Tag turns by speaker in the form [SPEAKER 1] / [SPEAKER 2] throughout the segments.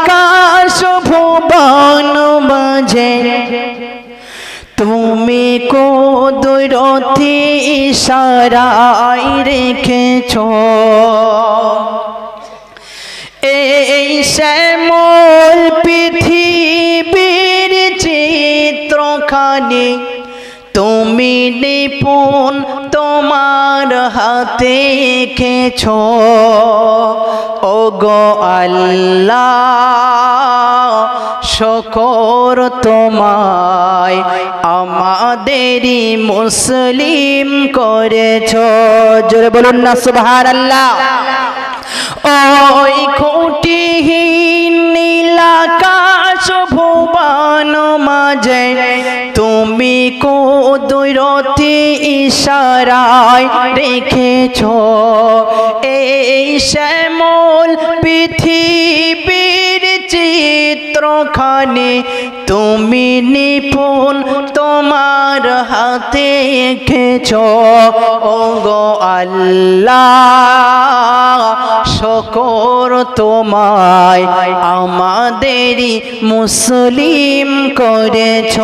[SPEAKER 1] আকাশ ভুবন বাজে তুমি কুদরতি ইশারাই রেখেছ এই শ্যামল পৃথিবীর চিত্রখানি তুমি নিপুণ তোমার হাতে খেছ ও গো আল্লাহ শকর তোমায় আমাদেরই মুসলিম করেছ জোরে বলুন না সুভার আল্লাহ ওই খুঁটিহীন নীলাকাশ ভুবান মাঝে তুমি তুমি দৈরতি ইশারায় রেখেছ এই শ্যামল পৃথিবীর চিত্রখানে তুমি নিপুণ তোমার হাতে এঁকেছ অঙ্গ আল্লাহ শকর তোমায় আমাদেরই মুসলিম করেছ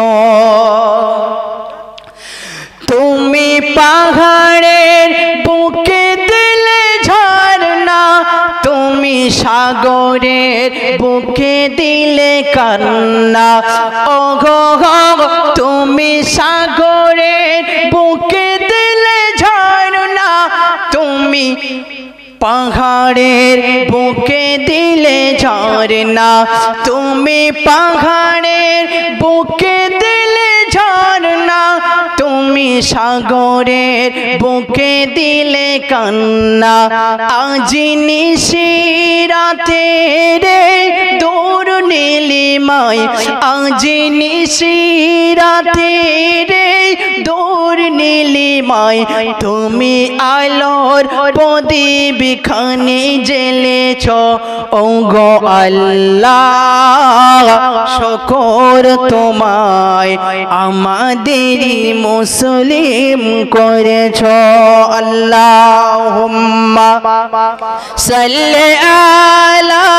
[SPEAKER 1] তুমি পাহাড়ের বুকে দিলে ঝর্ণা তুমি সাগরের বুকে দিলে কান্না ও গো তুমি সাগরের বুকে দিলে ঝর্ণা তুমি পাহাড়ের বুকে দিলে ঝর্ণা তুমি পাহাড়ের বুকে দিলে তুমি সাগরের বুকে দিলে কান্না আজি নিশি রাতে রে দূর নীলিমায় আজি নিশি রাতে রে দূর নীলিমায় তুমি আলোর প্রদীপ খানে জেলেছ অঙ্গ আল্লাহ শকর তোমায় আমাদেরই মুস তসলিম করেছ আল্লাহ সাল্লে আলা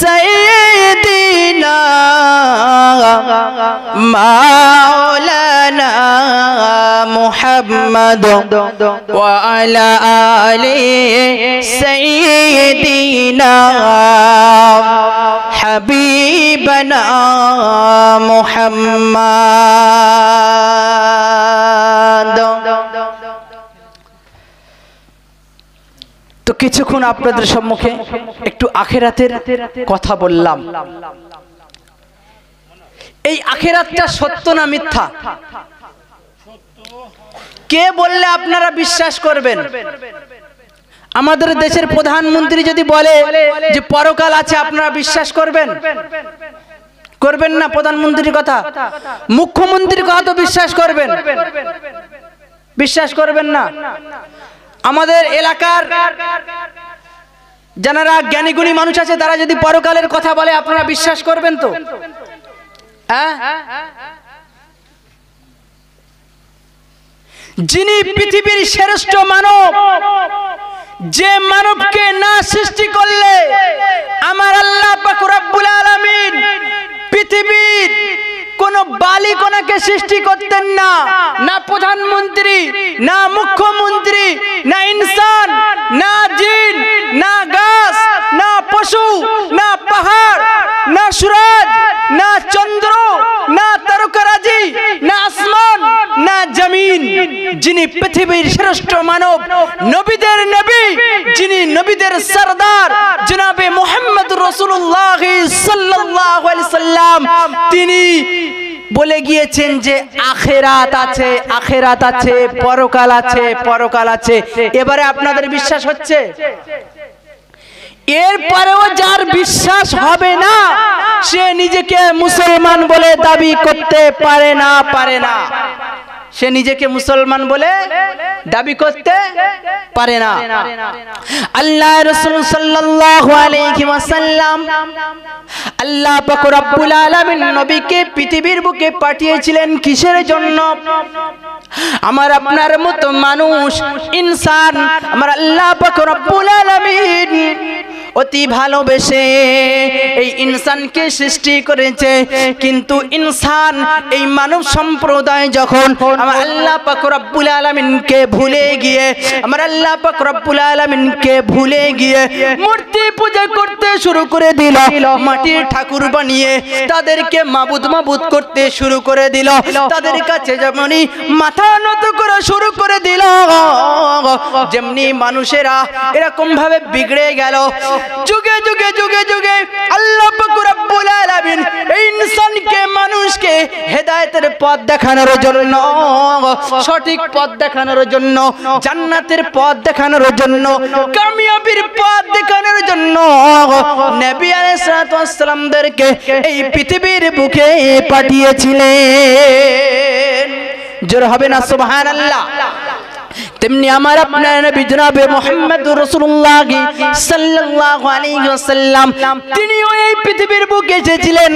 [SPEAKER 1] সৈয়দ مولانا محمد وعلى آل سيدنا حبيبنا محمد তো কিছুক্ষণ আপনাদের সম্মুখে একটু আখেরাতের কথা বললাম এই আখেরাতটা সত্য না মিথ্যা কে বললে আপনারা বিশ্বাস করবেন আমাদের দেশের প্রধানমন্ত্রী যদি বলে যে পরকাল আছে আপনারা বিশ্বাস করবেন করবেন না প্রধানমন্ত্রীর কথা মুখ্যমন্ত্রীর কথা তো বিশ্বাস করবেন বিশ্বাস করবেন না আমাদের এলাকার যারা জ্ঞানীগুণী মানুষ আছে তারা যদি পরকালের কথা বলে আপনারা বিশ্বাস করবেন তো যিনি পৃথিবীর শ্রেষ্ঠ মানব যে মানবকে না সৃষ্টি করলে আমার আল্লাহ আলমিন পৃথিবীর কোন বালি কোনাকে সৃষ্টি করতেন না না প্রধানমন্ত্রী না মুখ্যমন্ত্রী না ইনসান না জিন না গাছ না পশু না পাহাড় না সুরাজ না চন্দ্র না তারকারাজি না আসমান না জমিন যিনি পৃথিবীর শ্রেষ্ঠ মানব নবীদের নবী যিনি নবীদের সরদার জনাবে মোহাম্মদ রসুল্লাহ সাল্লাহ সাল্লাম তিনি বলে গিয়েছেন যে আখেরাত আছে আখেরাত আছে পরকাল আছে পরকাল আছে এবারে আপনাদের বিশ্বাস হচ্ছে এরপরেও যার বিশ্বাস হবে না সে নিজেকে মুসলমান বলে দাবি করতে পারে না পারে না সে নিজেকে মুসলমান বলে দাবি করতে পারে না আল্লাহ রসুল সাল্লাম আল্লাহ পাকুর আব্বুল আলমিন নবীকে পৃথিবীর বুকে পাঠিয়েছিলেন কিসের জন্য আমার আপনার মতো মানুষ ইনসান আমার আল্লাহ পাকুর আব্বুল আলমিন অতি ভালোবেসে এই ইনসানকে সৃষ্টি করেছে কিন্তু ইনসান এই মানব সম্প্রদায় যখন আমার আল্লাহ পাকরাবুল আলমিনকে ভুলে গিয়ে আমার আল্লাহ পাকরাবুল আলমিনকে ভুলে গিয়ে মূর্তি পূজা করতে শুরু করে দিল মাটির ঠাকুর বানিয়ে তাদেরকে মাবুদ মাবুদ করতে শুরু করে দিল তাদের কাছে যেমনই মাথা নত করে শুরু করে দিল যেমনি মানুষেরা এরকম ভাবে বিগড়ে গেল যুগে যুগে যুগে যুগে আল্লাহ রব্বুল আলামিন ইনসানকে মানুষকে হেদায়েতের পথ দেখানোর জন্য সঠিক পথ দেখানোর জন্য জান্নাতের পথ দেখানোর জন্য কামিয়াবির পথ দেখানোর জন্য নবী আলাইহিস সালামদেরকে এই পৃথিবীর বুকে পাঠিয়েছিলেন জোর হবে না সুবহানাল্লাহ তেমনি আমার আপনার নবী জনাবে মুহাম্মদুর রাসূলুল্লাহ সাল্লাল্লাহু আলাইহি ওয়াসাল্লাম তিনিও এই পৃথিবীর বুকে এসেছিলেন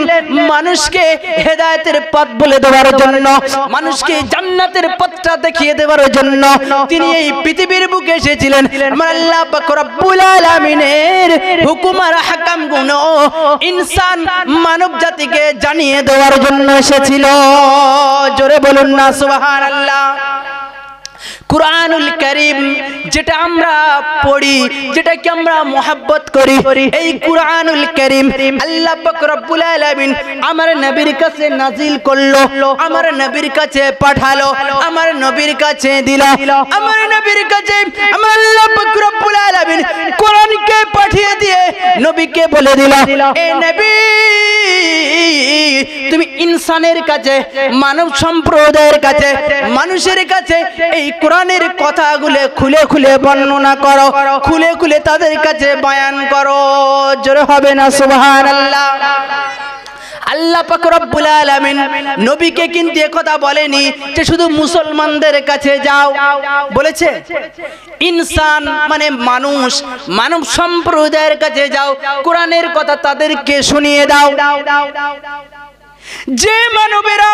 [SPEAKER 1] মানুষকে হেদায়েতের পথ বলে দেওয়ার জন্য মানুষকে জান্নাতের পথটা দেখিয়ে দেওয়ার জন্য তিনি এই পৃথিবীর বুকে এসেছিলেন আমার আল্লাহ পাক রব্বুল আলামিনের হুকুম আর হাকাম গুনো ইনসান মানব জাতিকে জানিয়ে দেওয়ার জন্য এসেছিল জোরে বলুন না সুবহানাল্লাহ কোরআনুল করিম যেটা আমরা পড়ি যেটাকে আমরা মোহাব্বত করি এই কোরআনুল করিম আল্লাহ রব্বুল আলামিন আমার নবীর কাছে নাজিল করলো আমার নবীর কাছে পাঠালো আমার নবীর কাছে দিল আমার নবীর কাছে আমার আল্লাহ রব্বুল আলামিন কোরআনকে পাঠিয়ে দিয়ে নবীকে বলে দিল এ নবী তুমি ইনসানের কাছে মানব সম্প্রদায়ের কাছে মানুষের কাছে এই কোরআনের কথাগুলো খুলে খুলে বর্ণনা করো খুলে খুলে তাদের কাছে বয়ান করো জোরে হবে না সুবাহান আল্লাহ আল্লাহ পাক রব্বুল আলামিন নবীকে কিন্তু কথা বলেনি যে শুধু মুসলমানদের কাছে যাও বলেছে ইনসান মানে মানুষ মানব সম্প্রদায়ের কাছে যাও কোরআনের কথা তাদেরকে শুনিয়ে দাও যে মানবেরা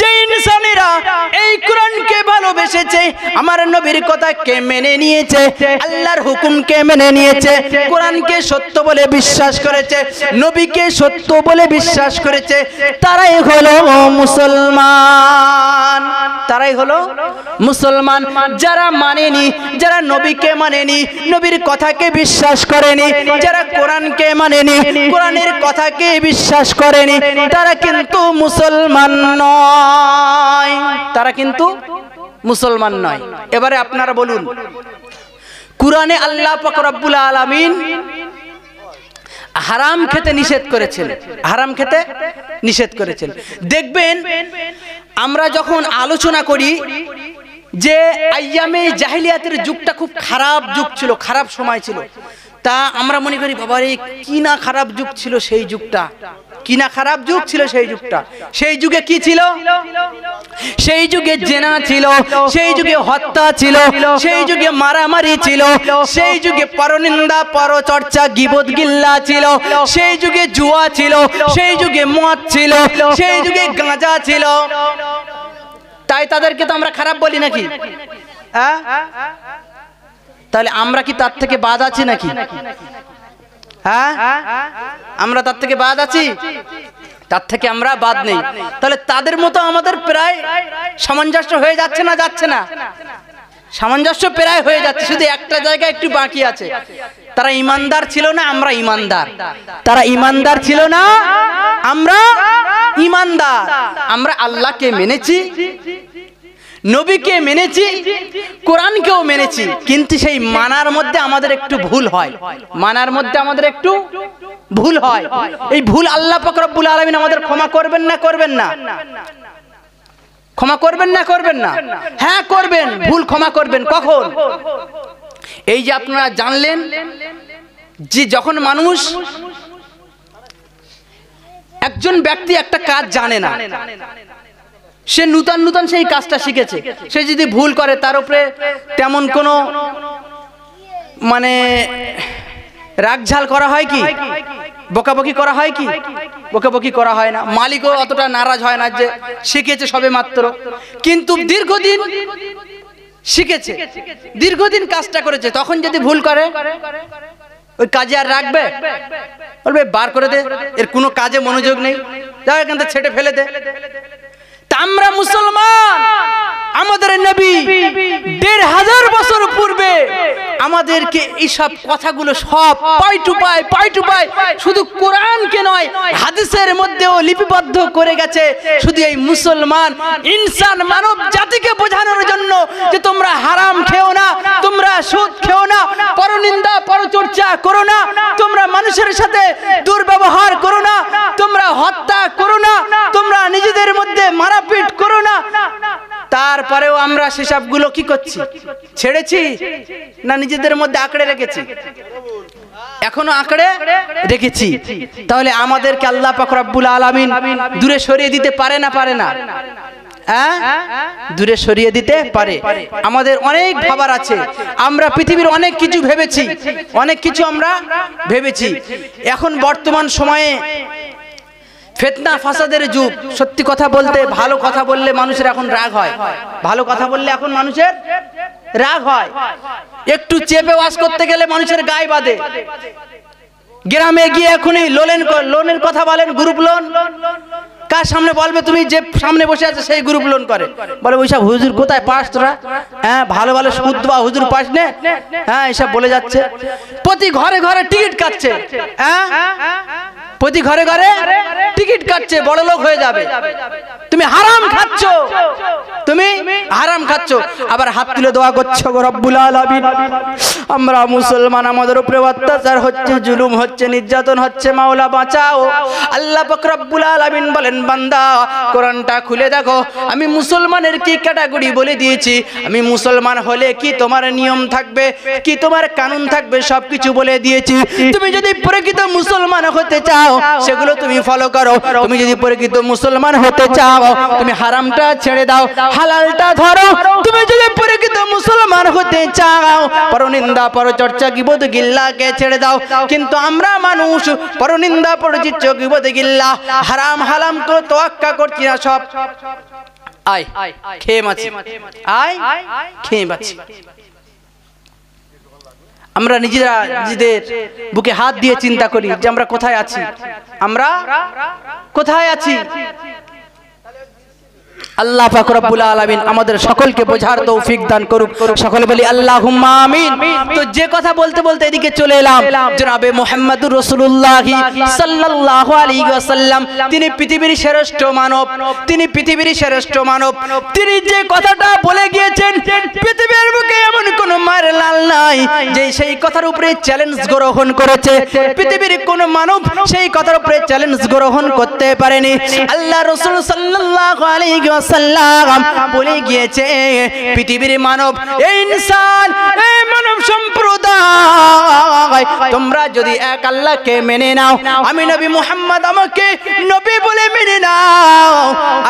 [SPEAKER 1] যে ইনসানেরা এই কোরআনকে ভালোবেসেছে আমার নবীর কথা কে মেনে নিয়েছে আল্লাহর হুকুমকে মেনে নিয়েছে কোরআনকে সত্য বলে বিশ্বাস করেছে নবীকে সত্য বলে বিশ্বাস করেছে তারাই হলো মুসলমান তারাই হলো মুসলমান যারা মানেনি যারা নবীকে মানেনি নবীর কথাকে বিশ্বাস করেনি যারা কোরআনকে মানেনি কোরআনের কথাকে বিশ্বাস করেনি তারা কিন্তু কিন্তু মুসলমান নয় তারা কিন্তু মুসলমান নয় এবারে আপনারা বলুন কুরআনে আল্লাহ ফকরাবুল আলমিন হারাম খেতে নিষেধ করেছেন হারাম খেতে নিষেধ করেছেন দেখবেন আমরা যখন আলোচনা করি যে আইয়ামে জাহিলিয়াতের যুগটা খুব খারাপ যুগ ছিল খারাপ সময় ছিল তা আমরা মনে করি বাবারে কি না খারাপ যুগ ছিল সেই যুগটা কিনা খারাপ যুগ ছিল সেই যুগটা সেই যুগে কি ছিল সেই যুগে জেনা ছিল সেই যুগে হত্যা ছিল সেই যুগে মারামারি ছিল সেই যুগে পরনিন্দা পরচর্চা গিবদ গিল্লা ছিল সেই যুগে জুয়া ছিল সেই যুগে মদ ছিল সেই যুগে গাঁজা ছিল তাই তাদেরকে তো আমরা খারাপ বলি নাকি হ্যাঁ তাহলে আমরা কি তার থেকে বাদ আছি নাকি হ্যাঁ আমরা তার থেকে বাদ আছি তার থেকে আমরা বাদ নেই তাহলে তাদের মতো আমাদের প্রায় সামঞ্জস্য হয়ে যাচ্ছে না যাচ্ছে না সামঞ্জস্য প্রায় হয়ে যাচ্ছে শুধু একটা জায়গা একটু বাকি আছে তারা ইমানদার ছিল না আমরা ইমানদার তারা ইমানদার ছিল না আমরা ইমানদার আমরা আল্লাহকে মেনেছি নবীকে মেনেছি কোরআনকেও মেনেছি কিন্তু সেই মানার মধ্যে আমাদের একটু ভুল হয় মানার মধ্যে আমাদের একটু ভুল হয় এই ভুল আল্লাহ ফকরবুল আলমিন আমাদের ক্ষমা করবেন না করবেন না ক্ষমা করবেন না করবেন না হ্যাঁ করবেন ভুল ক্ষমা করবেন কখন এই যে আপনারা জানলেন যে যখন মানুষ একজন ব্যক্তি একটা কাজ জানে না সে নূতন নূতন সেই কাজটা শিখেছে সে যদি ভুল করে তার উপরে তেমন কোনো মানে রাগঝাল করা হয় কি বকাবকি করা হয় কি বকাবকি করা হয় না মালিকও অতটা নারাজ হয় না যে শিখেছে সবে মাত্র কিন্তু দীর্ঘদিন শিখেছে দীর্ঘদিন কাজটা করেছে তখন যদি ভুল করে ওই কাজে আর রাখবে বলবে বার করে দে এর কোনো কাজে মনোযোগ নেই যা এখান ছেড়ে ফেলে দে আমরা মুসলমান আমাদের নবী দেড় হাজার বছর পূর্বে আমাদেরকে এইসব কথাগুলো সব পাই টু পাই পাই টু পাই শুধু কোরআনকে নয় হাদিসের মধ্যেও লিপিবদ্ধ করে গেছে শুধু এই মুসলমান ইনসান মানব জাতিকে বোঝানোর জন্য যে তোমরা হারাম খেও না তোমরা সুদ খেও না পরনিন্দা পরচর্চা করো না তোমরা মানুষের সাথে দুর্ব্যবহার করো না তোমরা হত্যা তারপরেও আমরা সেসবগুলো কি করছি ছেড়েছি না নিজেদের মধ্যে আঁকড়ে রেখেছি এখনো আঁকড়ে রেখেছি তাহলে আমাদেরকে আল্লাহ পাকরাবুল আলমিন দূরে সরিয়ে দিতে পারে না পারে না হ্যাঁ? দূরে সরিয়ে দিতে পারে আমাদের অনেক ভাবার আছে আমরা পৃথিবীর অনেক কিছু ভেবেছি অনেক কিছু আমরা ভেবেছি এখন বর্তমান সময়ে ফেতনা ফাসাদের যুগ সত্যি কথা বলতে ভালো কথা বললে মানুষের এখন রাগ হয় ভালো কথা বললে এখন মানুষের রাগ হয় একটু চেপে ওয়াশ করতে গেলে মানুষের গায়ে বাঁধে গ্রামে গিয়ে এখনই লোনের লোনের কথা বলেন গ্রুপ লোন কার সামনে বলবে তুমি যে সামনে বসে আছে সেই গ্রুপ লোন করে বলে ওইসব হুজুর কোথায় পাস তোরা হ্যাঁ ভালো ভালো সুদ বা হুজুর পাস নে হ্যাঁ এসব বলে যাচ্ছে প্রতি ঘরে ঘরে টিকিট কাটছে হ্যাঁ প্রতি ঘরে ঘরে টিকিট কাটছে বড় লোক হয়ে যাবে তুমি হারাম খাচ্ছ তুমি হারাম খাচ্ছ আবার হাত তুলে দোয়া করছো রব্বুল আলামিন আমরা মুসলমান আমাদের উপরে অত্যাচার হচ্ছে জুলুম হচ্ছে নির্যাতন হচ্ছে মাওলা বাঁচাও আল্লাহ পাক রব্বুল আলামিন বলেন বান্দা কোরআনটা খুলে দেখো আমি মুসলমানের কি ক্যাটাগরি বলে দিয়েছি আমি মুসলমান হলে কি তোমার নিয়ম থাকবে কি তোমার কানুন থাকবে সব কিছু বলে দিয়েছি তুমি যদি প্রকৃত মুসলমান হতে চাও সেগুলো তুমি ফলো করো তুমি যদি প্রকৃত মুসলমান হতে চাও তুমি হারামটা ছেড়ে দাও হালালটা ধরো তুমি যদি প্রকৃত মুসলমান হতে চাও পরনিন্দা পরচর্চা গিবোধ গিল্লাকে ছেড়ে দাও কিন্তু আমরা মানুষ পরনিন্দা পরচিচ্চ গিবোধ গিল্লা হারাম হালাম তো তোয়াক্কা করছি না সব আয় খেয়ে মাছি আয় খেয়ে মাছি আমরা নিজেরা নিজেদের বুকে হাত দিয়ে চিন্তা করি যে আমরা কোথায় আছি আমরা কোথায় আছি আল্লাহ পাক রব্বুল আলামিন আমাদের সকলকে বোঝার তৌফিক দান করুক সকলে বলি আল্লাহুম্মা আমিন তো যে কথা বলতে বলতে এদিকে চলে এলাম জনাবে মুহাম্মদুর রাসূলুল্লাহ সাল্লাল্লাহু আলাইহি ওয়াসাল্লাম তিনি পৃথিবীর শ্রেষ্ঠ মানব তিনি পৃথিবীর শ্রেষ্ঠ মানব তিনি যে কথাটা বলে গিয়েছেন পৃথিবীর মুখে এমন কোন মার লাল নাই যে সেই কথার উপরে চ্যালেঞ্জ গ্রহণ করেছে পৃথিবীর কোন মানব সেই কথার উপরে চ্যালেঞ্জ গ্রহণ করতে পারেনি আল্লাহ রাসূল সাল্লাল্লাহু আলাইহি ওয়াসাল্লাম সাল্লাম বলে গিয়েছে পৃথিবীর মানব ইনসান এই মানব সম্প্রদায় তোমরা যদি এক আল্লাহকে মেনে নাও আমি নবী মুহাম্মদ আমাকে নবী বলে মেনে নাও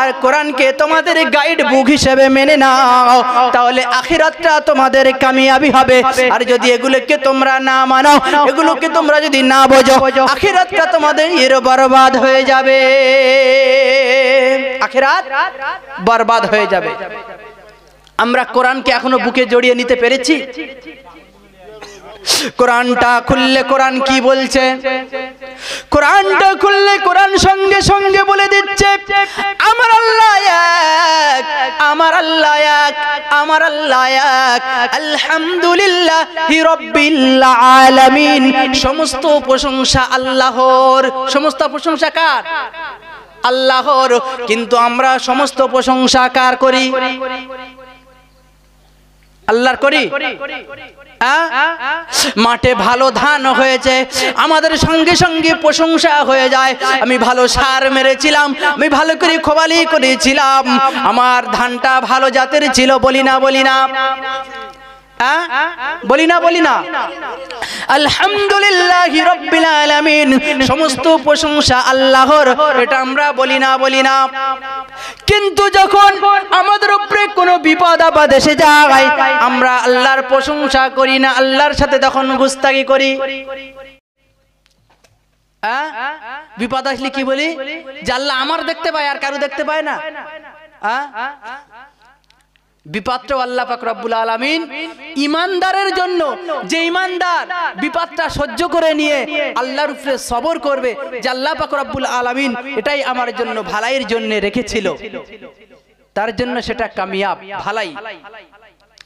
[SPEAKER 1] আর কোরআনকে তোমাদের গাইড বুক হিসেবে মেনে নাও তাহলে আখিরাতটা তোমাদের কামিয়াবি হবে আর যদি এগুলোকে তোমরা না মানো এগুলোকে তোমরা যদি না বোঝো আখিরাতটা তোমাদের এর বরবাদ হয়ে যাবে আখেরাত বরবাদ হয়ে যাবে আমরা কোরআনকে এখনো বুকে জড়িয়ে নিতে পেরেছি কোরআনটা খুললে কোরআন কি বলছে কোরআনটা খুললে কোরআন সঙ্গে সঙ্গে বলে দিচ্ছে আমার আল্লাহ এক আমার আল্লাহ এক আমার আল্লাহ এক আলহামদুলিল্লাহ রব্বিল আলামিন সমস্ত প্রশংসা আল্লাহর সমস্ত প্রশংসা কার আল্লাহর কিন্তু আমরা সমস্ত প্রশংসা কার করি আল্লাহর করি মাঠে ভালো ধান হয়েছে আমাদের সঙ্গে সঙ্গে প্রশংসা হয়ে যায় আমি ভালো সার মেরেছিলাম আমি ভালো করে খোবালি করেছিলাম আমার ধানটা ভালো জাতের ছিল বলি না বলি না বলি না বলি না আলহামদুলিল্লাহ রব্বিল আলামিন সমস্ত প্রশংসা আল্লাহর এটা আমরা বলি না বলি না কিন্তু যখন আমাদের উপরে কোনো বিপদ আপদ এসে যায় আমরা আল্লাহর প্রশংসা করি না আল্লাহর সাথে তখন গুস্তাগি করি হ্যাঁ বিপদ আসলে কি বলি যে আল্লাহ আমার দেখতে পায় আর কারো দেখতে পায় না বিপাত্র আল্লাহ পাক রব্বুল আলামিন ইমানদারের জন্য যে ইমানদার বিপাদটা সহ্য করে নিয়ে আল্লাহর উপরে সবর করবে যে আল্লাহ পাক রব্বুল আলামিন এটাই আমার জন্য ভালাইয়ের জন্য রেখেছিল তার জন্য সেটা কামিয়াব ভালাই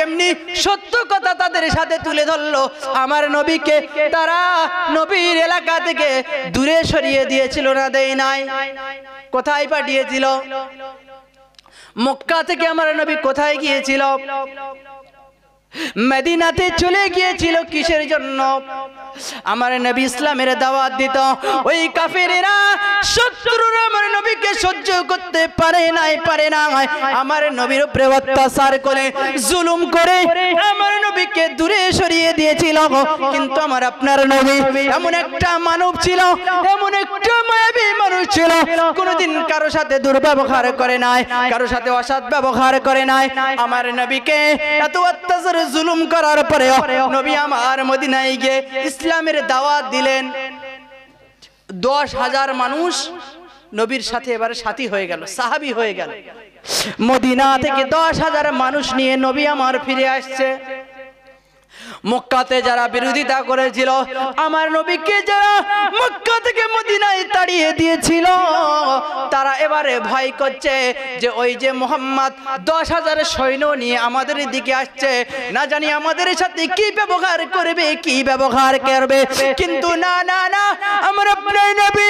[SPEAKER 1] যেমনি সত্য কথা তাদের সাথে তুলে ধরলো আমার নবীকে তারা নবীর এলাকা থেকে দূরে সরিয়ে দিয়েছিল না দেয় নাই কোথায় পাঠিয়েছিল মক্কা থেকে আমার নবী কোথায় গিয়েছিল মদিনাতে চলে গিয়েছিল কিসের জন্য আমার নবী ইসলামের দাওয়াত দিত ওই কাফেরেরা শত্রুর আমার নবীকে সহ্য করতে পারে নাই পারে না আমার নবীর উপরে অত্যাচার করে জুলুম করে আমার নবীকে দূরে সরিয়ে দিয়েছিল কিন্তু আমার আপনার নবী এমন একটা মানব ছিল এমন একটা মায়াবী মানুষ ছিল কোনোদিন কারো সাথে দুর্ব্যবহার করে নাই কারো সাথে অসৎ ব্যবহার করে নাই আমার নবীকে এত অত্যাচার জুলুম করার পরে নবী আমার মদিনায় গিয়ে ইসলামের দাওয়াত দিলেন দশ হাজার মানুষ নবীর সাথে এবারে সাথী হয়ে গেল সাহাবি হয়ে গেল মদিনা থেকে দশ হাজার মানুষ নিয়ে নবী আমার ফিরে আসছে মক্কাতে যারা বিরোধিতা করেছিল আমার নবীকে যারা মক্কা থেকে মদিনায় তাড়িয়ে দিয়েছিল তারা এবারে ভয় করছে যে ওই যে মোহাম্মদ দশ হাজার সৈন্য নিয়ে আমাদের দিকে আসছে না জানি আমাদের সাথে কি ব্যবহার করবে কি ব্যবহার করবে কিন্তু না না না আমার আপনার নবী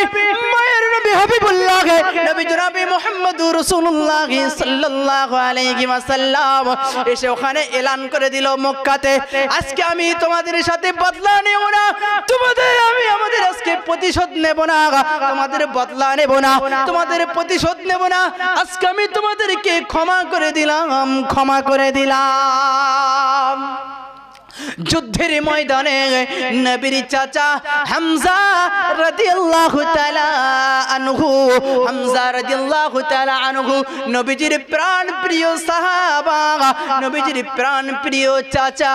[SPEAKER 1] মায়ের নবী হাবিবুল্লাহ নবী জনাবি মোহাম্মদ রসুল্লাহ সাল্লাল্লাহু আলাইহি ওয়াসাল্লাম এসে ওখানে এলান করে দিল মক্কাতে আজকে আজকে আমি তোমাদের সাথে বদলা নেব না তোমাদের আমি আমাদের আজকে প্রতিশোধ নেব না তোমাদের বদলা নেব না তোমাদের প্রতিশোধ নেব না আজকে আমি তোমাদেরকে ক্ষমা করে দিলাম ক্ষমা করে দিলাম যুদ্ধের ময়দানে নবীর চাচা হামজা রাদিয়াল্লাহু তাআলা আনহু হামজা রাদিয়াল্লাহু তাআলা আনহু নবীজির প্রাণ প্রিয় সাহাবা নবীজির প্রাণ প্রিয় চাচা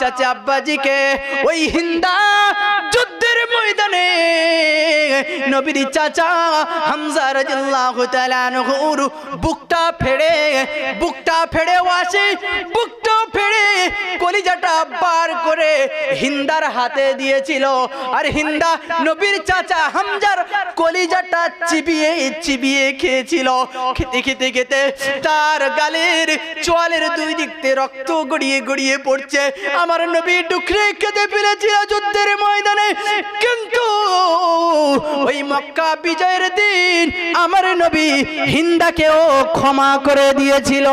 [SPEAKER 1] চাচা আব্বাজিকে ওই হিন্দা ময়দানে নবীর চাচা হামজা রাদিয়াল্লাহু তাআলা আনহুর বুকটা ফেড়ে বুকটা ফেড়ে ওয়াসি বুকটা ফেড়ে কলিজাটা বার করে হিন্দার হাতে দিয়েছিল আর হিন্দা নবীর চাচা হামজার কলিজাটা চিবিয়ে চিবিয়ে খেয়েছিল খেতে খেতে খেতে তার গালের চোয়ালের দুই দিকতে রক্ত গড়িয়ে গড়িয়ে পড়ছে আমার নবী টুকরে খেতে পেরেছিল যুদ্ধের ময়দানে কিন্তু ওই মক্কা বিজয়ের দিন আমার নবী হিন্দাকেও ক্ষমা করে দিয়েছিল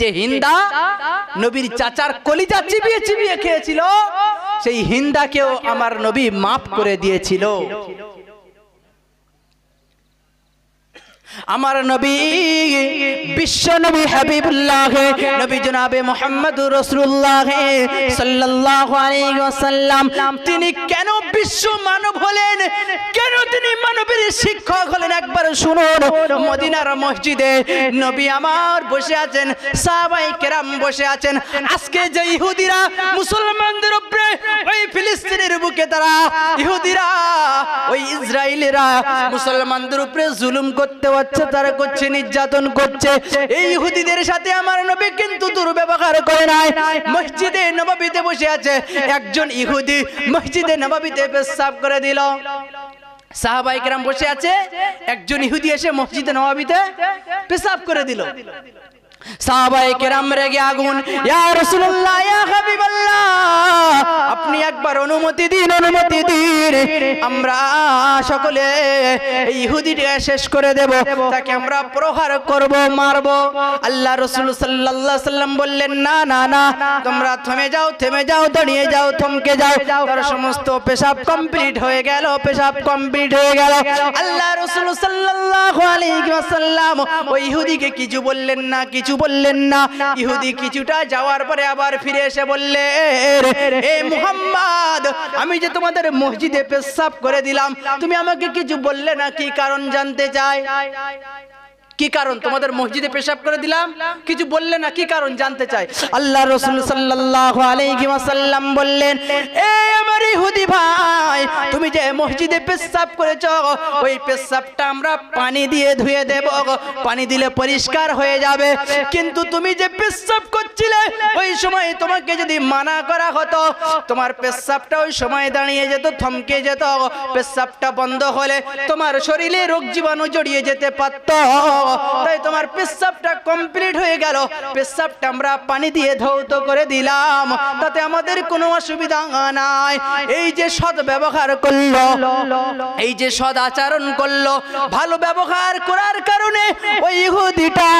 [SPEAKER 1] যে হিন্দা নবীর চাচার কলিজা চিবিয়ে চিবিয়ে খেয়েছিল সেই হিন্দাকেও আমার নবী মাফ করে দিয়েছিল আমার নবী বিশ্ব নবী হাবিবুল্লাহ নবী জনাবে মোহাম্মদ রসুল্লাহ সাল্লাহ আলাইসাল্লাম তিনি কেন বিশ্ব মানব হলেন কেন তিনি মানবের শিক্ষক হলেন একবার শুনুন মদিনার মসজিদে নবী আমার বসে আছেন সাহাবাই কেরাম বসে আছেন আজকে যে ইহুদিরা মুসলমানদের উপরে ওই ফিলিস্তিনের বুকে তারা ইহুদিরা ওই ইসরায়েলিরা মুসলমানদের উপরে জুলুম করতে যাচ্ছে তারা করছে নির্যাতন করছে এই ইহুদিদের সাথে আমার নবী কিন্তু দুর্ব্যবহার করে নাই মসজিদে নবাবিতে বসে আছে একজন ইহুদি মসজিদে নবাবিতে পেশাব করে দিল সাহাবাইকেরাম বসে আছে একজন ইহুদি এসে মসজিদে নবাবিতে পেশাব করে দিল সাহাবাই কেরাম রেগে আগুন ইয়া রাসূলুল্লাহ ইয়া হাবিবাল্লাহ একবার অনুমতি দিন অনুমতি দিন আমরা সকলে ইহুদিটা শেষ করে দেব তাকে আমরা প্রহার করব মারব আল্লাহ রসুল সাল্লা সাল্লাম বললেন না না না তোমরা থেমে যাও থেমে যাও দাঁড়িয়ে যাও থমকে যাও তার সমস্ত পেশাব কমপ্লিট হয়ে গেল পেশাব কমপ্লিট হয়ে গেল আল্লাহ রসুল সাল্লাহ ওই ইহুদিকে কিছু বললেন না কিছু বললেন না ইহুদি কিছুটা যাওয়ার পরে আবার ফিরে এসে বললে এ মুহাম্মদ বাদ আমি যে তোমাদের মসজিদে পেশাব করে দিলাম তুমি আমাকে কিছু বললে না কি কারণ জানতে চাই কি কারণ তোমাদের মসজিদে পেশাব করে দিলাম কিছু বললে না কি কারণ জানতে চাই আল্লাহ রসুল সাল্লাহ আলাইহি ওয়াসাল্লাম বললেন এই আমার ইহুদি ভাই তুমি যে মসজিদে পেশাব করেছ ওই পেশাবটা আমরা পানি দিয়ে ধুয়ে দেব পানি দিলে পরিষ্কার হয়ে যাবে কিন্তু তুমি যে পেশাব করছিলে ওই সময় তোমাকে যদি মানা করা হতো তোমার পেশাবটা ওই সময় দাঁড়িয়ে যেত থমকে যেত পেশাবটা বন্ধ হলে তোমার শরীরে রোগ জীবাণু জড়িয়ে যেতে পারত তাই তোমার পেশাবটা কমপ্লিট হয়ে গেল পেশাবটা আমরা পানি দিয়ে ধৌত করে দিলাম তাতে আমাদের কোনো অসুবিধা নাই এই যে সৎ ব্যবহার করলো এই যে সৎ আচরণ করলো ভালো ব্যবহার করার কারণে ওই ইহুদিটা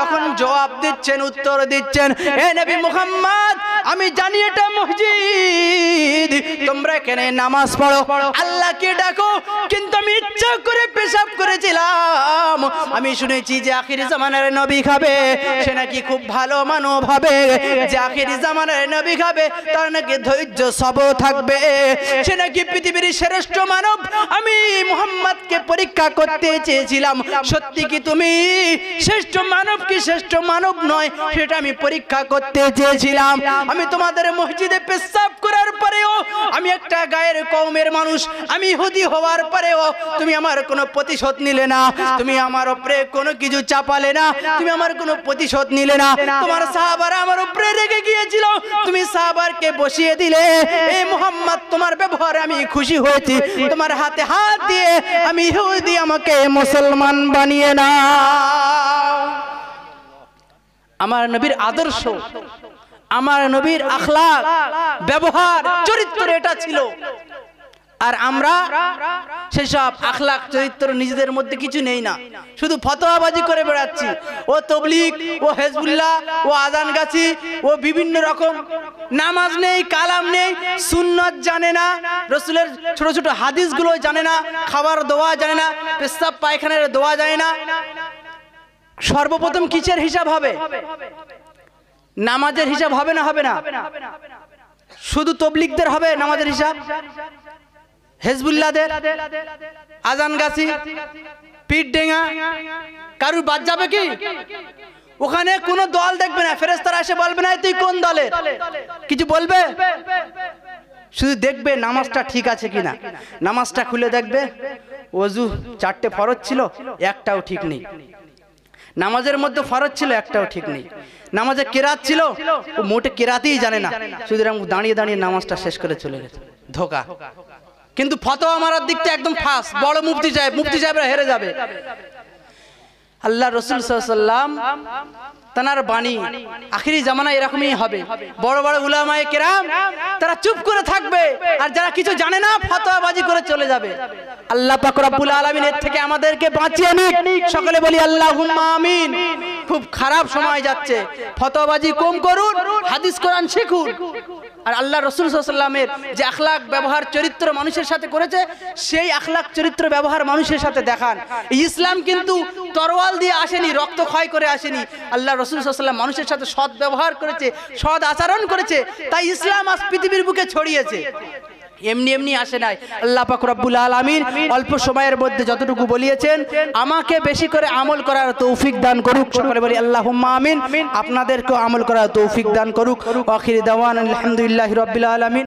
[SPEAKER 1] তখন জবাব দিচ্ছেন উত্তর দিচ্ছেন এ নবী মুহাম্মদ আমি জানি এটা মসজিদ তোমরা কেন নামাজ পড়ো আল্লাহকে ডাকো কিন্তু আমি ইচ্ছা করে পেশাব করেছিলাম আমি শুনেছি যে আখির জামানার নবী খাবে সে নাকি খুব ভালো মানব হবে যে আখির জামানার নবী খাবে তার নাকি ধৈর্য সব থাকবে সে নাকি পৃথিবীর শ্রেষ্ঠ মানব আমি মোহাম্মদকে পরীক্ষা করতে চেয়েছিলাম সত্যি কি তুমি শ্রেষ্ঠ মানব কি শ্রেষ্ঠ মানব নয় সেটা আমি পরীক্ষা করতে চেয়েছিলাম আমি তোমাদের মসজিদে পেশাব করার পরেও আমি একটা গায়ের কৌমের মানুষ আমি হুদি হওয়ার পরেও তুমি আমার কোনো প্রতিশোধ নিলে না তুমি আমার উপরে কোনো কিছু চাপালে না তুমি আমার কোনো প্রতিশোধ নিলে না তোমার সাহাবার আমার উপরে রেগে গিয়েছিল তুমি সাহাবারকে বসিয়ে দিলে হ্যাঁ। এই মোহাম্মদ তোমার ব্যবহারে আমি খুশি হয়েছি তোমার হাতে হাত দিয়ে আমি ইহুদি আমাকে মুসলমান বানিয়ে না আমার নবীর আদর্শ আমার নবীর আখলাক ব্যবহার চরিত্র এটা ছিল আর আমরা সেসব আখলাখ চরিত্র নিজেদের মধ্যে কিছু নেই না শুধু ফতোয়াবাজি করে বেড়াচ্ছি ও তবলিক ও হেজবুল্লাহ ও গাছি ও বিভিন্ন রকম নামাজ নেই কালাম নেই সুন্নত জানে না রসুলের ছোট ছোট হাদিসগুলো জানে না খাবার দোয়া জানে না পেশাব পায়খানার দোয়া জানে না সর্বপ্রথম কিসের হিসাব হবে নামাজের হিসাব হবে না হবে না শুধু তবলিকদের হবে নামাজের হিসাব গাছি আজানগাছি পিঠডেঙ্গা কারুর বাদ যাবে কি ওখানে কোনো দল দেখবে না ফেরেস্তারা এসে বলবে না তুই কোন দলে কিছু বলবে শুধু দেখবে নামাজটা ঠিক আছে কিনা নামাজটা খুলে দেখবে অজু চারটে ফরজ ছিল একটাও ঠিক নেই নামাজের মধ্যে ফরজ ছিল একটাও ঠিক নেই নামাজে কেরাত ছিল ও মোটে কেরাতেই জানে না শুধু দাঁড়িয়ে দাঁড়িয়ে নামাজটা শেষ করে চলে গেছে ধোকা কিন্তু ফতোয়া মারার দিকটা একদম ফাস্ট বড় মুফতি সাহেব মুফতি সাহেবরা হেরে যাবে আল্লাহ রসুল সাল্লাম তানার বাণী আখিরি জামানা এরকমই হবে বড় বড় উলামায়ে কেরাম তারা চুপ করে থাকবে আর যারা কিছু জানে না ফতোয়াবাজি করে চলে যাবে আল্লাহ পাক রব্বুল আলামিন এর থেকে আমাদেরকে বাঁচিয়ে নিক সকলে বলি আল্লাহুম্মা আমিন খুব খারাপ সময় যাচ্ছে ফতোয়াবাজি কম করুন হাদিস কোরআন শিখুন আর আল্লাহ রসুল সাল্লামের যে আখলাখ ব্যবহার চরিত্র মানুষের সাথে করেছে সেই আখলাখ চরিত্র ব্যবহার মানুষের সাথে দেখান ইসলাম কিন্তু তরোয়াল দিয়ে আসেনি রক্ত ক্ষয় করে আসেনি আল্লাহ রসুল সাল্লাম মানুষের সাথে সৎ ব্যবহার করেছে সৎ আচরণ করেছে তাই ইসলাম আজ পৃথিবীর বুকে ছড়িয়েছে এমনি এমনি আসে নাই আল্লাহ রব্বুল আলমিন অল্প সময়ের মধ্যে যতটুকু বলিয়েছেন আমাকে বেশি করে আমল করার তৌফিক দান করুক সকলে বলি আল্লাহ আমিন আপনাদেরকেও আমল করার তৌফিক দান করুক অখির দেওয়ান আলহামদুলিল্লাহ রবিল আলমিন